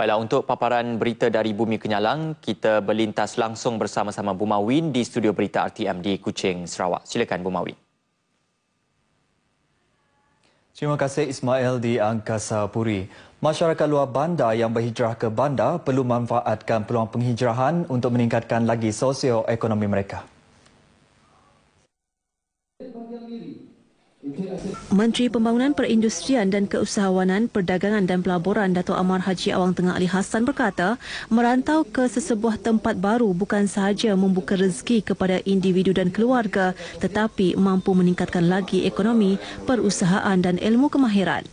Baiklah, untuk paparan berita dari Bumi Kenyalang, kita berlintas langsung bersama-sama Buma Win di studio berita RTM di Kuching, Sarawak. Silakan Win. Terima kasih Ismail di Angkasa Puri. Masyarakat luar bandar yang berhijrah ke bandar perlu manfaatkan peluang penghijrahan untuk meningkatkan lagi sosioekonomi mereka. Menteri Pembangunan Perindustrian dan Keusahawanan, Perdagangan dan Pelaburan Dato' Amar Haji Awang Tengah Ali Hassan berkata, merantau ke sesebuah tempat baru bukan sahaja membuka rezeki kepada individu dan keluarga tetapi mampu meningkatkan lagi ekonomi, perusahaan dan ilmu kemahiran.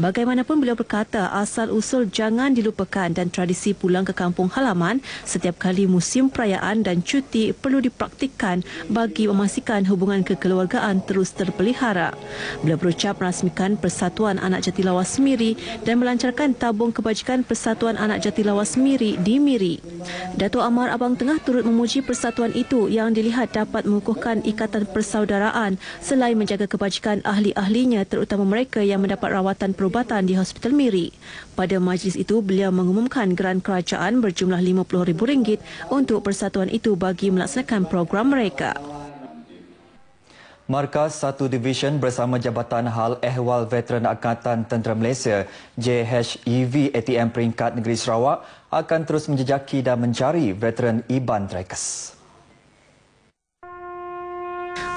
Bagaimanapun beliau berkata asal usul jangan dilupakan dan tradisi pulang ke kampung halaman setiap kali musim perayaan dan cuti perlu dipraktikkan bagi memastikan hubungan kekeluargaan terus terpelihara. Beliau berucap merasmikan Persatuan Anak Jatilawas Miri dan melancarkan tabung kebajikan Persatuan Anak Jatilawas Miri di Miri. Dato' Amar Abang Tengah turut memuji persatuan itu yang dilihat dapat mengukuhkan ikatan persaudaraan selain menjaga kebajikan ahli-ahlinya terutama mereka yang mendapat rawatan Jabatan Perubatan di Hospital Miri. Pada majlis itu, beliau mengumumkan geran kerajaan berjumlah RM50,000 untuk persatuan itu bagi melaksanakan program mereka. Markas satu Division bersama Jabatan Hal Ehwal Veteran Angkatan Tentera Malaysia JHEV ATM Peringkat Negeri Sarawak akan terus menjejaki dan mencari veteran Iban Trekes.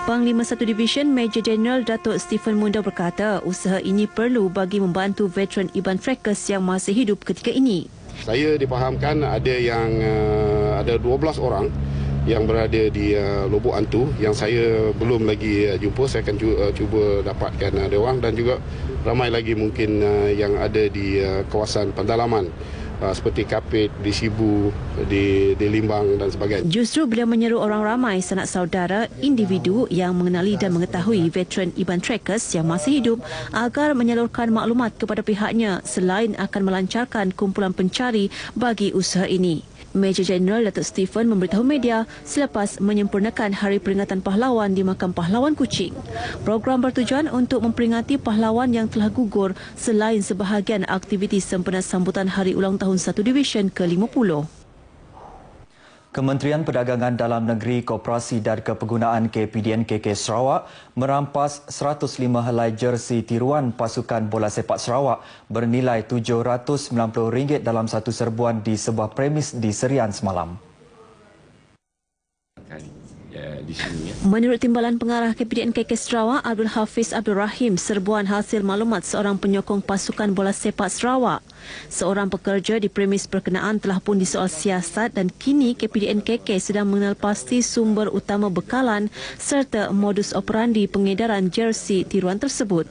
Panglima Satu Division Major General Datuk Stephen Mundo berkata usaha ini perlu bagi membantu veteran Iban Frekes yang masih hidup ketika ini. Saya dipahamkan ada yang eh, ada 12 orang yang berada di eh, Lobok Antu yang saya belum lagi eh, jumpa saya akan cuba dapatkan dia dan juga ramai lagi mungkin yang ada di kawasan pendalaman. Ah, seperti Kapit, di Sibu, di, di Limbang dan sebagainya. Justru beliau menyeru orang ramai sanak saudara individu yang mengenali dan mengetahui veteran Iban Trekkers yang masih hidup agar menyalurkan maklumat kepada pihaknya selain akan melancarkan kumpulan pencari bagi usaha ini. Major General Datuk Stephen memberitahu media selepas menyempurnakan Hari Peringatan Pahlawan di Makam Pahlawan Kuching. Program bertujuan untuk memperingati pahlawan yang telah gugur selain sebahagian aktiviti sempena sambutan Hari Ulang Tahun Satu Division ke-50. Kementerian Perdagangan Dalam Negeri Koperasi dan Kepegunaan KPDN KK Sarawak merampas 105 helai jersi tiruan pasukan bola sepak Sarawak bernilai RM790 dalam satu serbuan di sebuah premis di Serian semalam di sini. Ya. Menurut Timbalan Pengarah KPDN KK Sarawak, Abdul Hafiz Abdul Rahim, serbuan hasil maklumat seorang penyokong pasukan bola sepak Sarawak. Seorang pekerja di premis berkenaan telah pun disoal siasat dan kini KPDN KK sedang mengenal pasti sumber utama bekalan serta modus operandi pengedaran jersey tiruan tersebut.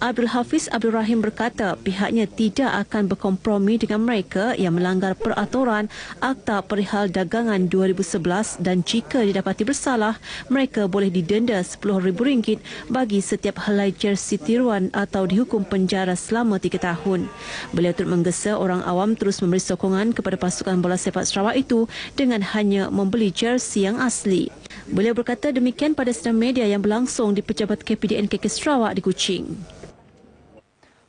Abdul Hafiz Abdul Rahim berkata pihaknya tidak akan berkompromi dengan mereka yang melanggar peraturan Akta Perihal Dagangan 2011 dan jika didapati bersalah salah, mereka boleh didenda rm ringgit bagi setiap helai jersi tiruan atau dihukum penjara selama tiga tahun. Beliau turut menggesa orang awam terus memberi sokongan kepada pasukan bola sepak Sarawak itu dengan hanya membeli jersi yang asli. Beliau berkata demikian pada sidang media yang berlangsung di pejabat KPDN KK Sarawak di Kuching.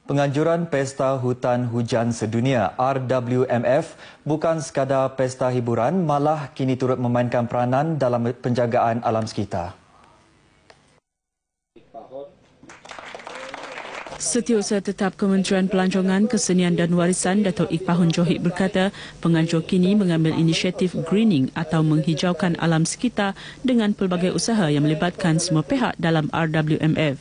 Penganjuran Pesta Hutan Hujan Sedunia RWMF bukan sekadar pesta hiburan malah kini turut memainkan peranan dalam penjagaan alam sekitar. Setiausaha tetap Kementerian Pelancongan, Kesenian dan Warisan Datuk Ikpahun Johid berkata, penganjur kini mengambil inisiatif greening atau menghijaukan alam sekitar dengan pelbagai usaha yang melibatkan semua pihak dalam RWMF.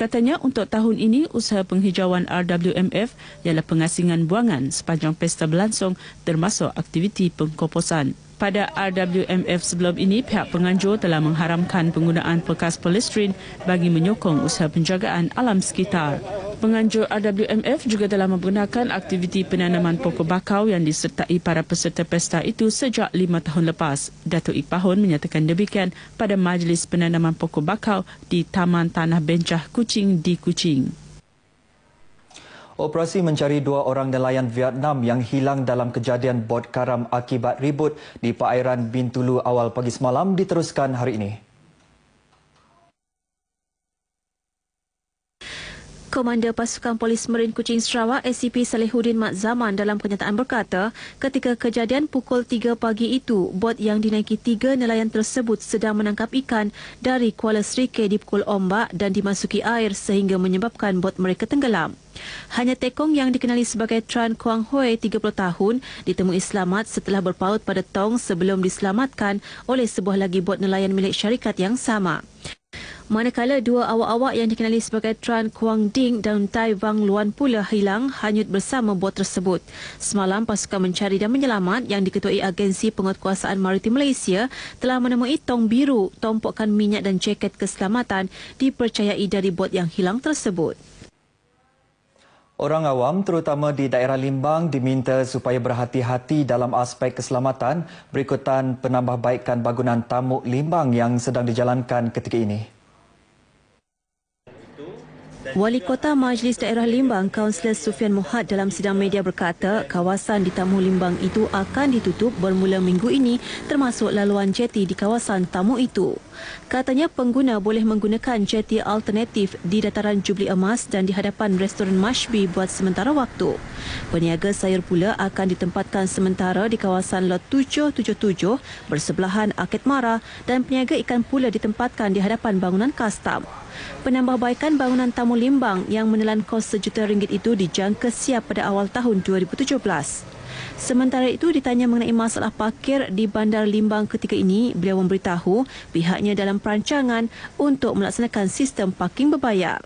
Katanya untuk tahun ini usaha penghijauan RWMF ialah pengasingan buangan sepanjang pesta berlangsung termasuk aktiviti pengkoposan pada RWMF sebelum ini, pihak penganjur telah mengharamkan penggunaan pekas polistrin bagi menyokong usaha penjagaan alam sekitar. Penganjur RWMF juga telah menggunakan aktiviti penanaman pokok bakau yang disertai para peserta pesta itu sejak lima tahun lepas. Datuk Ipahon menyatakan demikian pada Majlis Penanaman Pokok Bakau di Taman Tanah Bencah Kucing di Kucing. Operasi mencari dua orang nelayan Vietnam yang hilang dalam kejadian bot karam akibat ribut di perairan Bintulu awal pagi semalam diteruskan hari ini. Komander Pasukan Polis Merin Kucing Sarawak SCP Salihuddin Mat Zaman dalam kenyataan berkata ketika kejadian pukul 3 pagi itu bot yang dinaiki tiga nelayan tersebut sedang menangkap ikan dari Kuala Serikai dipukul ombak dan dimasuki air sehingga menyebabkan bot mereka tenggelam. Hanya tekong yang dikenali sebagai Tran Kuang Hui 30 tahun ditemui selamat setelah berpaut pada tong sebelum diselamatkan oleh sebuah lagi bot nelayan milik syarikat yang sama. Manakala dua awak-awak yang dikenali sebagai Tran Kuang Ding dan Tai Wang Luan pula hilang hanyut bersama bot tersebut. Semalam pasukan mencari dan menyelamat yang diketuai Agensi Penguatkuasaan Maritim Malaysia telah menemui tong biru, tompokan minyak dan jaket keselamatan dipercayai dari bot yang hilang tersebut. Orang awam terutama di daerah Limbang diminta supaya berhati-hati dalam aspek keselamatan berikutan penambahbaikan bangunan tamu Limbang yang sedang dijalankan ketika ini. Wali Kota Majlis Daerah Limbang, Kaunselor Sufian Mohad dalam sidang media berkata kawasan di Tamu Limbang itu akan ditutup bermula minggu ini termasuk laluan jeti di kawasan Tamu itu katanya pengguna boleh menggunakan jeti alternatif di dataran Jubli Emas dan di hadapan restoran Mashbi buat sementara waktu. Peniaga sayur pula akan ditempatkan sementara di kawasan Lot 777 bersebelahan Akit Mara dan peniaga ikan pula ditempatkan di hadapan bangunan kastam. Penambahbaikan bangunan tamu limbang yang menelan kos sejuta ringgit itu dijangka siap pada awal tahun 2017. Sementara itu ditanya mengenai masalah parkir di Bandar Limbang ketika ini, beliau memberitahu pihaknya dalam perancangan untuk melaksanakan sistem parking berbayar.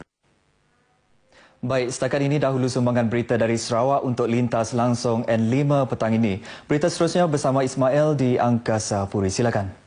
Baik, setakat ini dahulu sumbangan berita dari Sarawak untuk lintas langsung N5 petang ini. Berita seterusnya bersama Ismail di Angkasa Puri. Silakan.